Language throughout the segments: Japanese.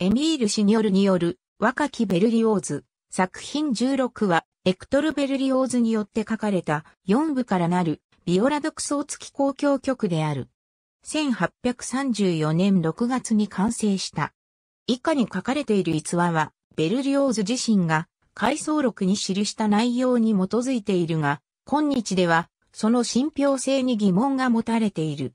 エミール・シニョルによる若きベルリオーズ作品16はエクトル・ベルリオーズによって書かれた4部からなるビオラ独奏付き公共曲である。1834年6月に完成した。以下に書かれている逸話はベルリオーズ自身が回想録に記した内容に基づいているが、今日ではその信憑性に疑問が持たれている。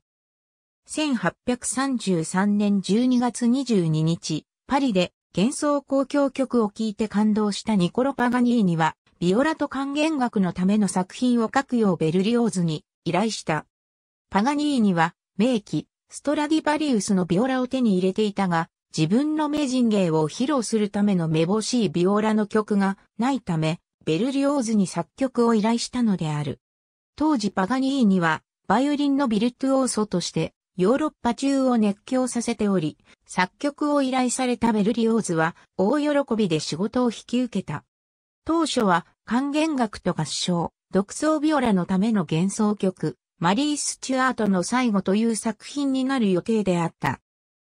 1833年12月22日、パリで幻想交響曲を聴いて感動したニコロ・パガニーニは、ビオラと管弦楽のための作品を書くようベルリオーズに依頼した。パガニーニは、名器、ストラディバリウスのビオラを手に入れていたが、自分の名人芸を披露するためのめぼしいビオラの曲がないため、ベルリオーズに作曲を依頼したのである。当時パガニーニは、バイオリンのビルトゥオーソとしてヨーロッパ中を熱狂させており、作曲を依頼されたベルリオーズは大喜びで仕事を引き受けた。当初は管弦楽と合唱、独奏ビオラのための幻想曲、マリー・スチュアートの最後という作品になる予定であった。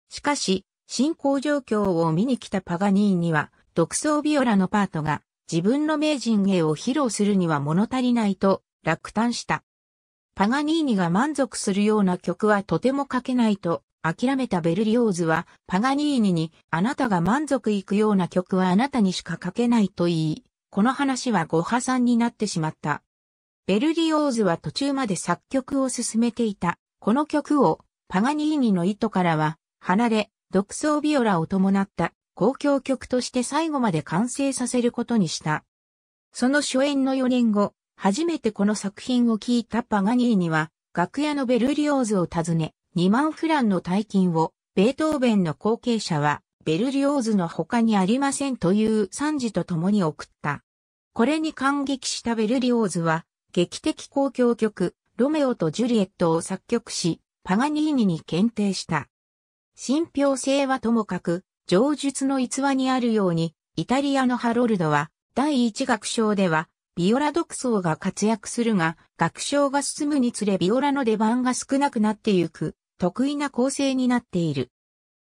しかし、進行状況を見に来たパガニーには、独奏ビオラのパートが自分の名人芸を披露するには物足りないと落胆した。パガニーニが満足するような曲はとても書けないと諦めたベルリオーズはパガニーニにあなたが満足いくような曲はあなたにしか書けないと言い、この話はご破産になってしまった。ベルリオーズは途中まで作曲を進めていた。この曲をパガニーニの意図からは離れ、独奏ビオラを伴った公共曲として最後まで完成させることにした。その初演の4年後、初めてこの作品を聞いたパガニーニは、楽屋のベルリオーズを訪ね、2万フランの大金を、ベートーベンの後継者は、ベルリオーズの他にありませんという賛辞と共に送った。これに感激したベルリオーズは、劇的公共曲、ロメオとジュリエットを作曲し、パガニーニに検定した。信憑性はともかく、上述の逸話にあるように、イタリアのハロルドは、第一楽章では、ビオラ独奏が活躍するが、学章が進むにつれビオラの出番が少なくなってゆく、得意な構成になっている。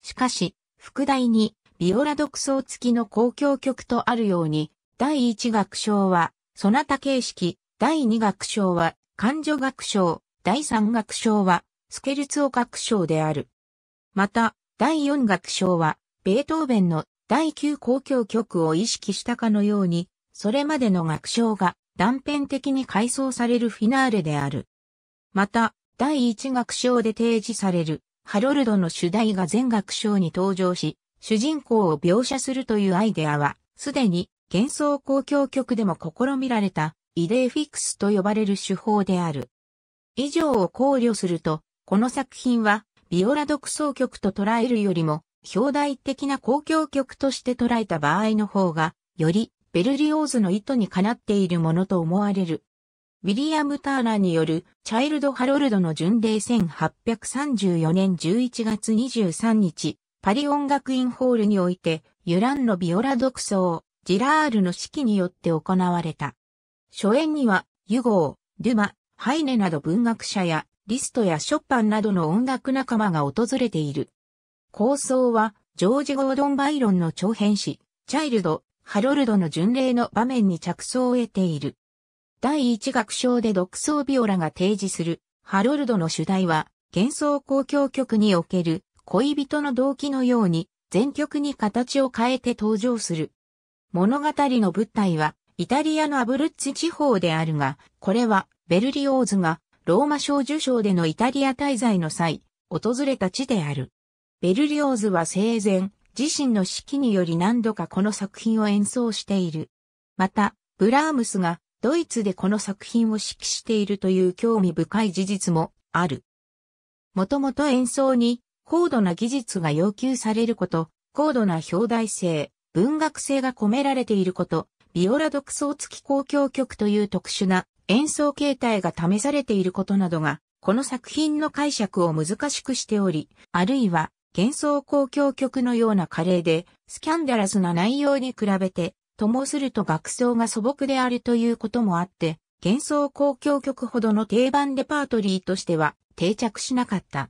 しかし、副題に、ビオラ独奏付きの公共曲とあるように、第1楽章は、そなた形式、第2楽章は、感情楽章、第3楽章は、スケルツオ楽章である。また、第4楽章は、ベートーベンの第9公共曲を意識したかのように、それまでの楽章が断片的に回想されるフィナーレである。また、第一楽章で提示されるハロルドの主題が全楽章に登場し、主人公を描写するというアイデアは、すでに幻想公共曲でも試みられたイデーフィクスと呼ばれる手法である。以上を考慮すると、この作品はビオラ独奏曲と捉えるよりも、表題的な公共曲として捉えた場合の方が、よりベルリオーズの意図にかなっているものと思われる。ウィリアム・ターナによるチャイルド・ハロルドの巡礼1834年11月23日、パリ音楽院ホールにおいて、ユランのビオラ独奏、ジラールの指揮によって行われた。初演には、ユゴー、デュマ、ハイネなど文学者や、リストやショパンなどの音楽仲間が訪れている。構想は、ジョージ・ゴードン・バイロンの長編誌、チャイルド、ハロルドの巡礼の場面に着想を得ている。第一楽章で独奏ビオラが提示するハロルドの主題は幻想交響曲における恋人の動機のように全曲に形を変えて登場する。物語の舞台はイタリアのアブルッツ地方であるが、これはベルリオーズがローマ賞受賞でのイタリア滞在の際、訪れた地である。ベルリオーズは生前、自身の指揮により何度かこの作品を演奏している。また、ブラームスがドイツでこの作品を指揮しているという興味深い事実もある。もともと演奏に高度な技術が要求されること、高度な表題性、文学性が込められていること、ビオラ独奏付き公共曲という特殊な演奏形態が試されていることなどが、この作品の解釈を難しくしており、あるいは幻想交響曲のような華麗で、スキャンダラスな内容に比べて、ともすると楽奏が素朴であるということもあって、幻想交響曲ほどの定番レパートリーとしては定着しなかった。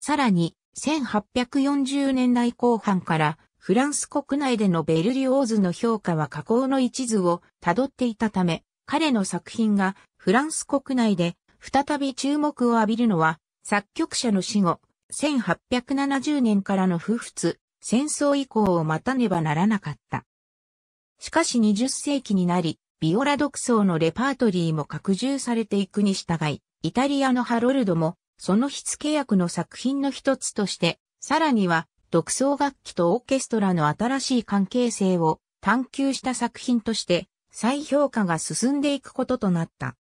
さらに、1840年代後半からフランス国内でのベルリオーズの評価は下降の一途をたどっていたため、彼の作品がフランス国内で再び注目を浴びるのは作曲者の死後、1870年からの不仏、戦争以降を待たねばならなかった。しかし20世紀になり、ビオラ独奏のレパートリーも拡充されていくに従い、イタリアのハロルドも、その火付け役の作品の一つとして、さらには、独奏楽器とオーケストラの新しい関係性を探求した作品として、再評価が進んでいくこととなった。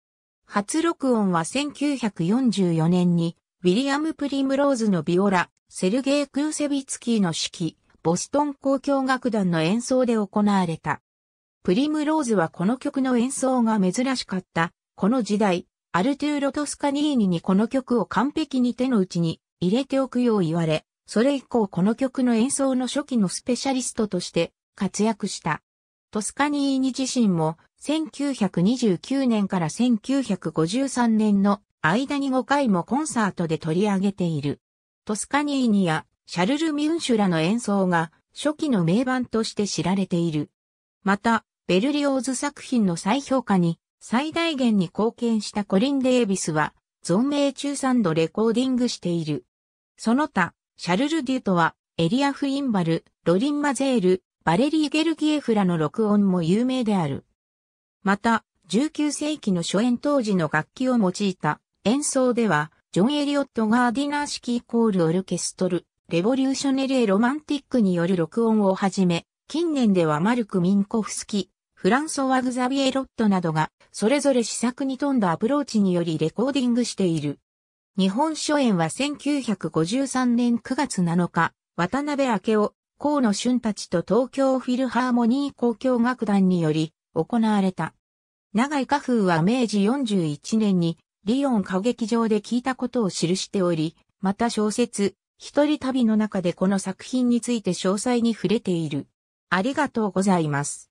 初録音は1944年にウィリアム・プリムローズのビオラ、セルゲイ・クーセビツキーの指揮、ボストン交響楽団の演奏で行われた。プリムローズはこの曲の演奏が珍しかった。この時代、アルトゥーロ・トスカニーニにこの曲を完璧に手の内に入れておくよう言われ、それ以降この曲の演奏の初期のスペシャリストとして活躍した。トスカニーニ自身も1929年から1953年の間に5回もコンサートで取り上げている。トスカニーニやシャルル・ミュンシュラの演奏が初期の名盤として知られている。また、ベルリオーズ作品の再評価に最大限に貢献したコリン・デービスは、存命中3度レコーディングしている。その他、シャルル・デュートは、エリア・フインバル、ロリン・マゼール、バレリー・ゲルギエフらの録音も有名である。また、19世紀の初演当時の楽器を用いた演奏では、ジョン・エリオット・ガーディナー式イコールオルケストル、レボリューショネレ・ロマンティックによる録音をはじめ、近年ではマルク・ミンコフスキ、フランソワ・グザビエ・ロットなどが、それぞれ試作に富んだアプローチによりレコーディングしている。日本初演は1953年9月7日、渡辺明夫、河野俊たちと東京フィルハーモニー交響楽団により行われた。長井花風は明治41年にリオン歌劇場で聞いたことを記しており、また小説、一人旅の中でこの作品について詳細に触れている。ありがとうございます。